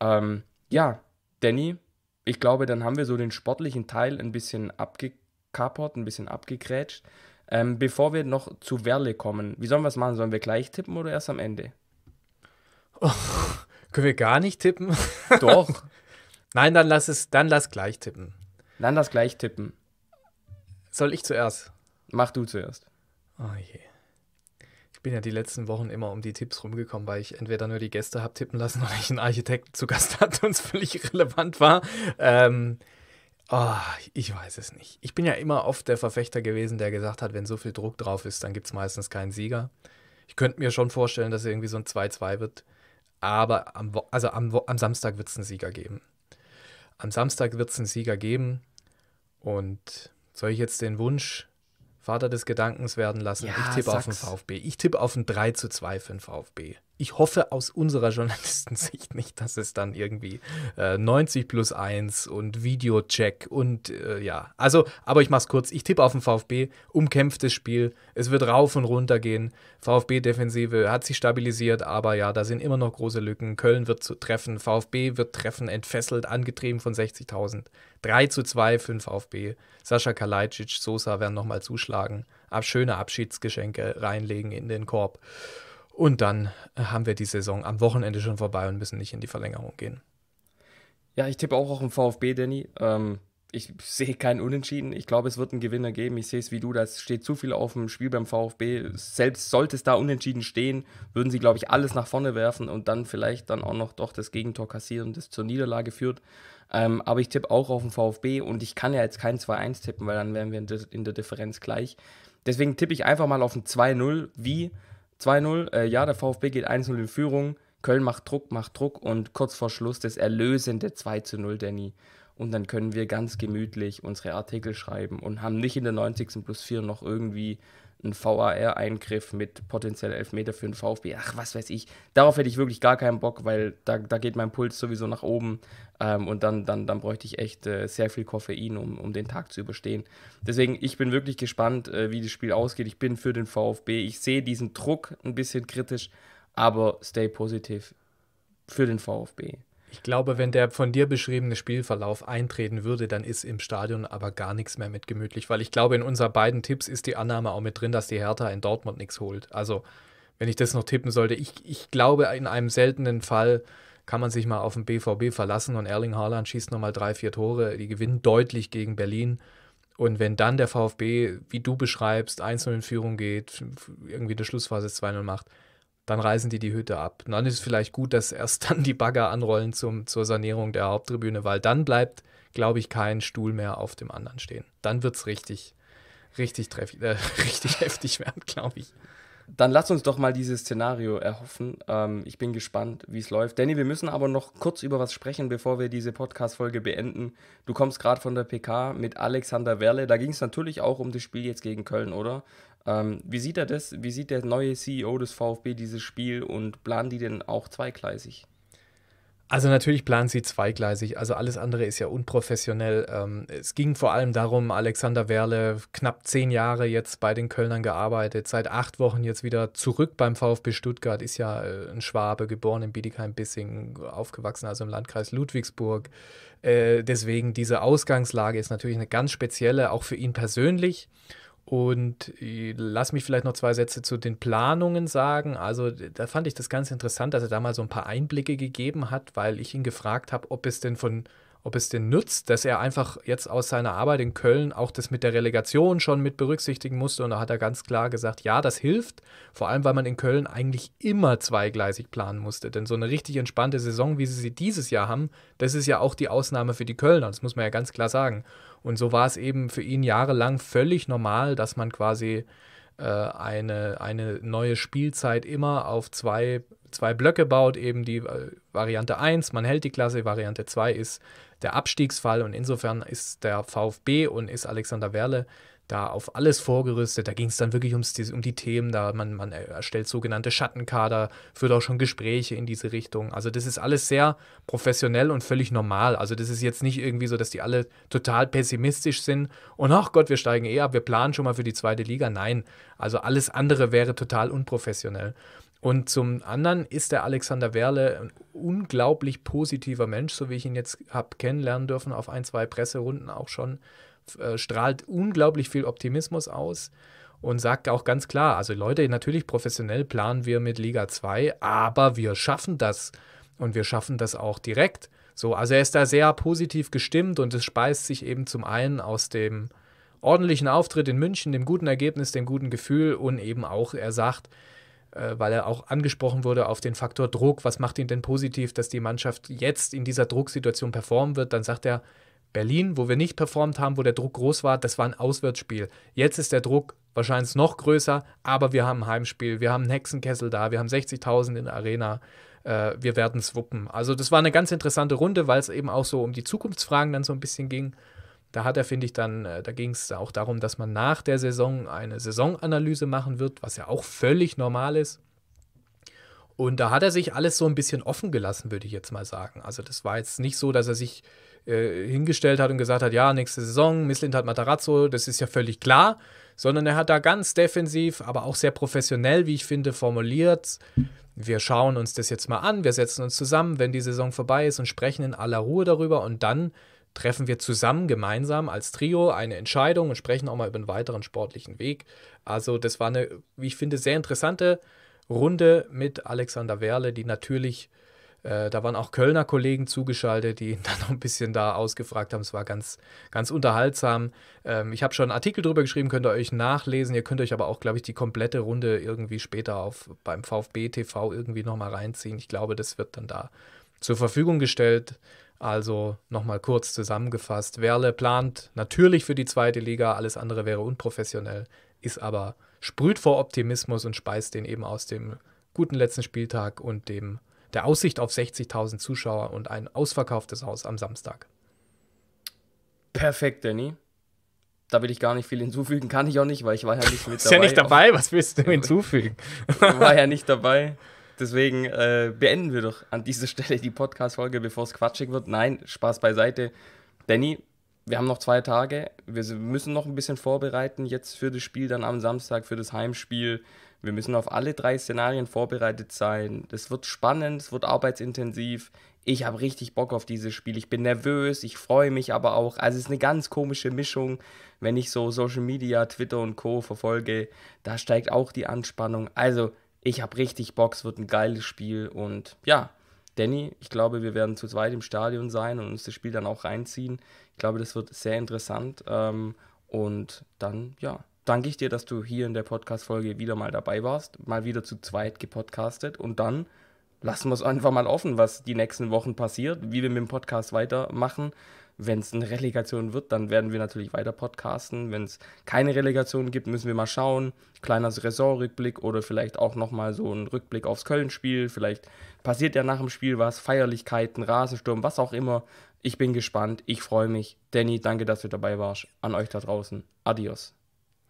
Ähm, ja, Danny, ich glaube, dann haben wir so den sportlichen Teil ein bisschen abgekapert, ein bisschen abgegrätscht. Ähm, bevor wir noch zu Werle kommen, wie sollen wir es machen? Sollen wir gleich tippen oder erst am Ende? Oh, können wir gar nicht tippen? Doch. Nein, dann lass es, dann lass gleich tippen. Dann lass gleich tippen. Soll ich zuerst? Mach du zuerst. Oh je. Ich bin ja die letzten Wochen immer um die Tipps rumgekommen, weil ich entweder nur die Gäste habe tippen lassen oder ich einen Architekten zu Gast hatte und es völlig relevant war. Ähm, oh, ich weiß es nicht. Ich bin ja immer oft der Verfechter gewesen, der gesagt hat, wenn so viel Druck drauf ist, dann gibt es meistens keinen Sieger. Ich könnte mir schon vorstellen, dass irgendwie so ein 2-2 wird. Aber am, also am, am Samstag wird es einen Sieger geben. Am Samstag wird es einen Sieger geben. Und soll ich jetzt den Wunsch Vater des Gedankens werden lassen? Ja, ich tippe auf den VfB. Ich tippe auf ein 3 zu 2 für den VfB ich hoffe aus unserer Journalistensicht nicht, dass es dann irgendwie äh, 90 plus 1 und Videocheck und äh, ja. Also, aber ich mach's kurz. Ich tippe auf den VfB. Umkämpftes Spiel. Es wird rauf und runter gehen. VfB-Defensive hat sich stabilisiert, aber ja, da sind immer noch große Lücken. Köln wird zu treffen. VfB wird treffen, entfesselt, angetrieben von 60.000. 3 zu 2 für den VfB. Sascha Kalajdzic, Sosa werden nochmal zuschlagen. Ab schöne Abschiedsgeschenke reinlegen in den Korb. Und dann äh, haben wir die Saison am Wochenende schon vorbei und müssen nicht in die Verlängerung gehen. Ja, ich tippe auch auf den VfB, Danny. Ähm, ich sehe keinen Unentschieden. Ich glaube, es wird einen Gewinner geben. Ich sehe es wie du, das steht zu viel auf dem Spiel beim VfB. Selbst sollte es da unentschieden stehen, würden sie, glaube ich, alles nach vorne werfen und dann vielleicht dann auch noch doch das Gegentor kassieren, das zur Niederlage führt. Ähm, aber ich tippe auch auf den VfB und ich kann ja jetzt kein 2-1 tippen, weil dann wären wir in der, Differenz gleich. Deswegen tippe ich einfach mal auf ein 2-0, wie 2-0, äh, ja, der VfB geht 1-0 in Führung. Köln macht Druck, macht Druck und kurz vor Schluss das erlösende 2 0, Danny. Und dann können wir ganz gemütlich unsere Artikel schreiben und haben nicht in der 90. plus 4 noch irgendwie ein VAR-Eingriff mit potenziell Elfmeter für den VfB. Ach, was weiß ich. Darauf hätte ich wirklich gar keinen Bock, weil da, da geht mein Puls sowieso nach oben. Ähm, und dann, dann, dann bräuchte ich echt äh, sehr viel Koffein, um, um den Tag zu überstehen. Deswegen, ich bin wirklich gespannt, äh, wie das Spiel ausgeht. Ich bin für den VfB. Ich sehe diesen Druck ein bisschen kritisch, aber stay positive für den VfB. Ich glaube, wenn der von dir beschriebene Spielverlauf eintreten würde, dann ist im Stadion aber gar nichts mehr mit gemütlich, weil ich glaube, in unseren beiden Tipps ist die Annahme auch mit drin, dass die Hertha in Dortmund nichts holt. Also, wenn ich das noch tippen sollte, ich, ich glaube, in einem seltenen Fall kann man sich mal auf den BVB verlassen und Erling Haaland schießt nochmal drei, vier Tore. Die gewinnen deutlich gegen Berlin. Und wenn dann der VfB, wie du beschreibst, einzeln in Führung geht, irgendwie eine Schlussphase 2-0 macht, dann reißen die die Hütte ab. Und dann ist es vielleicht gut, dass erst dann die Bagger anrollen zum, zur Sanierung der Haupttribüne, weil dann bleibt, glaube ich, kein Stuhl mehr auf dem anderen stehen. Dann wird es richtig, richtig, treff, äh, richtig heftig werden, glaube ich. Dann lass uns doch mal dieses Szenario erhoffen. Ähm, ich bin gespannt, wie es läuft. Danny, wir müssen aber noch kurz über was sprechen, bevor wir diese Podcast-Folge beenden. Du kommst gerade von der PK mit Alexander Werle. Da ging es natürlich auch um das Spiel jetzt gegen Köln, oder? Ähm, wie sieht er das? Wie sieht der neue CEO des VfB dieses Spiel und planen die denn auch zweigleisig? Also natürlich planen sie zweigleisig. Also alles andere ist ja unprofessionell. Ähm, es ging vor allem darum, Alexander Werle, knapp zehn Jahre jetzt bei den Kölnern gearbeitet, seit acht Wochen jetzt wieder zurück beim VfB Stuttgart, ist ja äh, ein Schwabe, geboren in bietigheim bissing aufgewachsen also im Landkreis Ludwigsburg. Äh, deswegen diese Ausgangslage ist natürlich eine ganz spezielle, auch für ihn persönlich. Und äh, lass mich vielleicht noch zwei Sätze zu den Planungen sagen. Also da fand ich das ganz interessant, dass er da mal so ein paar Einblicke gegeben hat, weil ich ihn gefragt habe, ob es denn von ob es denn nützt, dass er einfach jetzt aus seiner Arbeit in Köln auch das mit der Relegation schon mit berücksichtigen musste. Und da hat er ganz klar gesagt, ja, das hilft, vor allem weil man in Köln eigentlich immer zweigleisig planen musste. Denn so eine richtig entspannte Saison, wie sie sie dieses Jahr haben, das ist ja auch die Ausnahme für die Kölner, das muss man ja ganz klar sagen. Und so war es eben für ihn jahrelang völlig normal, dass man quasi äh, eine, eine neue Spielzeit immer auf zwei, zwei Blöcke baut, eben die äh, Variante 1, man hält die Klasse, Variante 2 ist, der Abstiegsfall. Und insofern ist der VfB und ist Alexander Werle da auf alles vorgerüstet. Da ging es dann wirklich ums, um die Themen. Da man, man erstellt sogenannte Schattenkader, führt auch schon Gespräche in diese Richtung. Also das ist alles sehr professionell und völlig normal. Also das ist jetzt nicht irgendwie so, dass die alle total pessimistisch sind und ach Gott, wir steigen eh ab, wir planen schon mal für die zweite Liga. Nein, also alles andere wäre total unprofessionell. Und zum anderen ist der Alexander Werle ein unglaublich positiver Mensch, so wie ich ihn jetzt habe kennenlernen dürfen, auf ein, zwei Presserunden auch schon. Äh, strahlt unglaublich viel Optimismus aus und sagt auch ganz klar: Also, Leute, natürlich professionell planen wir mit Liga 2, aber wir schaffen das und wir schaffen das auch direkt. So, also er ist da sehr positiv gestimmt und es speist sich eben zum einen aus dem ordentlichen Auftritt in München, dem guten Ergebnis, dem guten Gefühl und eben auch, er sagt, äh, weil er auch angesprochen wurde auf den Faktor Druck. Was macht ihn denn positiv, dass die Mannschaft jetzt in dieser Drucksituation performen wird? Dann sagt er, Berlin, wo wir nicht performt haben, wo der Druck groß war, das war ein Auswärtsspiel. Jetzt ist der Druck wahrscheinlich noch größer, aber wir haben ein Heimspiel, wir haben einen Hexenkessel da, wir haben 60.000 in der Arena, äh, wir werden es wuppen. Also das war eine ganz interessante Runde, weil es eben auch so um die Zukunftsfragen dann so ein bisschen ging. Da hat er, finde ich, dann, äh, da ging es auch darum, dass man nach der Saison eine Saisonanalyse machen wird, was ja auch völlig normal ist. Und da hat er sich alles so ein bisschen offen gelassen, würde ich jetzt mal sagen. Also das war jetzt nicht so, dass er sich äh, hingestellt hat und gesagt hat, ja, nächste Saison, Misslint hat Matarazzo, das ist ja völlig klar, sondern er hat da ganz defensiv, aber auch sehr professionell, wie ich finde, formuliert, wir schauen uns das jetzt mal an, wir setzen uns zusammen, wenn die Saison vorbei ist und sprechen in aller Ruhe darüber und dann treffen wir zusammen gemeinsam als Trio eine Entscheidung und sprechen auch mal über einen weiteren sportlichen Weg. Also das war eine, wie ich finde, sehr interessante Runde mit Alexander Werle, die natürlich, äh, da waren auch Kölner Kollegen zugeschaltet, die ihn dann noch ein bisschen da ausgefragt haben. Es war ganz, ganz unterhaltsam. Ähm, ich habe schon einen Artikel darüber geschrieben, könnt ihr euch nachlesen. Ihr könnt euch aber auch, glaube ich, die komplette Runde irgendwie später auf beim VfB TV irgendwie nochmal reinziehen. Ich glaube, das wird dann da zur Verfügung gestellt. Also nochmal kurz zusammengefasst, Werle plant natürlich für die zweite Liga, alles andere wäre unprofessionell, ist aber sprüht vor Optimismus und speist den eben aus dem guten letzten Spieltag und dem der Aussicht auf 60.000 Zuschauer und ein ausverkauftes Haus am Samstag. Perfekt, Danny. Da will ich gar nicht viel hinzufügen, kann ich auch nicht, weil ich war ja nicht mit dabei. Ist ja nicht dabei, was willst du hinzufügen? war ja nicht dabei. Deswegen äh, beenden wir doch an dieser Stelle die Podcast-Folge, bevor es quatschig wird. Nein, Spaß beiseite. Danny, wir haben noch zwei Tage. Wir müssen noch ein bisschen vorbereiten jetzt für das Spiel dann am Samstag, für das Heimspiel. Wir müssen auf alle drei Szenarien vorbereitet sein. Das wird spannend, es wird arbeitsintensiv. Ich habe richtig Bock auf dieses Spiel. Ich bin nervös, ich freue mich aber auch. Also es ist eine ganz komische Mischung, wenn ich so Social Media, Twitter und Co verfolge. Da steigt auch die Anspannung. Also ich habe richtig Bock, es wird ein geiles Spiel und ja, Danny, ich glaube, wir werden zu zweit im Stadion sein und uns das Spiel dann auch reinziehen. Ich glaube, das wird sehr interessant ähm, und dann, ja, danke ich dir, dass du hier in der Podcast-Folge wieder mal dabei warst, mal wieder zu zweit gepodcastet und dann lassen wir es einfach mal offen, was die nächsten Wochen passiert, wie wir mit dem Podcast weitermachen wenn es eine Relegation wird, dann werden wir natürlich weiter podcasten. Wenn es keine Relegation gibt, müssen wir mal schauen. Kleiner Saisonrückblick oder vielleicht auch nochmal so ein Rückblick aufs Köln-Spiel. Vielleicht passiert ja nach dem Spiel was, Feierlichkeiten, Rasensturm, was auch immer. Ich bin gespannt, ich freue mich. Danny, danke, dass du dabei warst. An euch da draußen. Adios.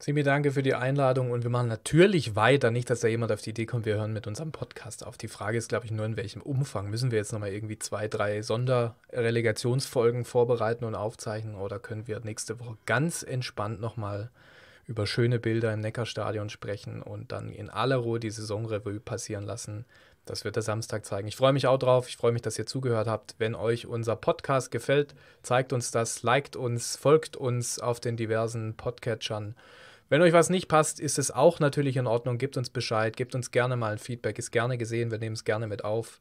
Simi, danke für die Einladung und wir machen natürlich weiter. Nicht, dass da jemand auf die Idee kommt, wir hören mit unserem Podcast auf. Die Frage ist, glaube ich, nur in welchem Umfang. Müssen wir jetzt nochmal irgendwie zwei, drei Sonderrelegationsfolgen vorbereiten und aufzeichnen oder können wir nächste Woche ganz entspannt nochmal über schöne Bilder im Neckarstadion sprechen und dann in aller Ruhe die Saisonrevue passieren lassen? Das wird der Samstag zeigen. Ich freue mich auch drauf. Ich freue mich, dass ihr zugehört habt. Wenn euch unser Podcast gefällt, zeigt uns das, liked uns, folgt uns auf den diversen Podcatchern. Wenn euch was nicht passt, ist es auch natürlich in Ordnung. Gebt uns Bescheid, gebt uns gerne mal ein Feedback. Ist gerne gesehen, wir nehmen es gerne mit auf.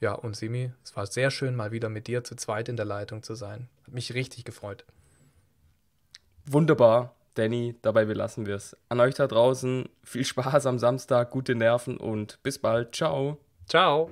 Ja, und Simi, es war sehr schön, mal wieder mit dir zu zweit in der Leitung zu sein. Hat mich richtig gefreut. Wunderbar, Danny, dabei belassen wir es. An euch da draußen viel Spaß am Samstag, gute Nerven und bis bald. Ciao. Ciao.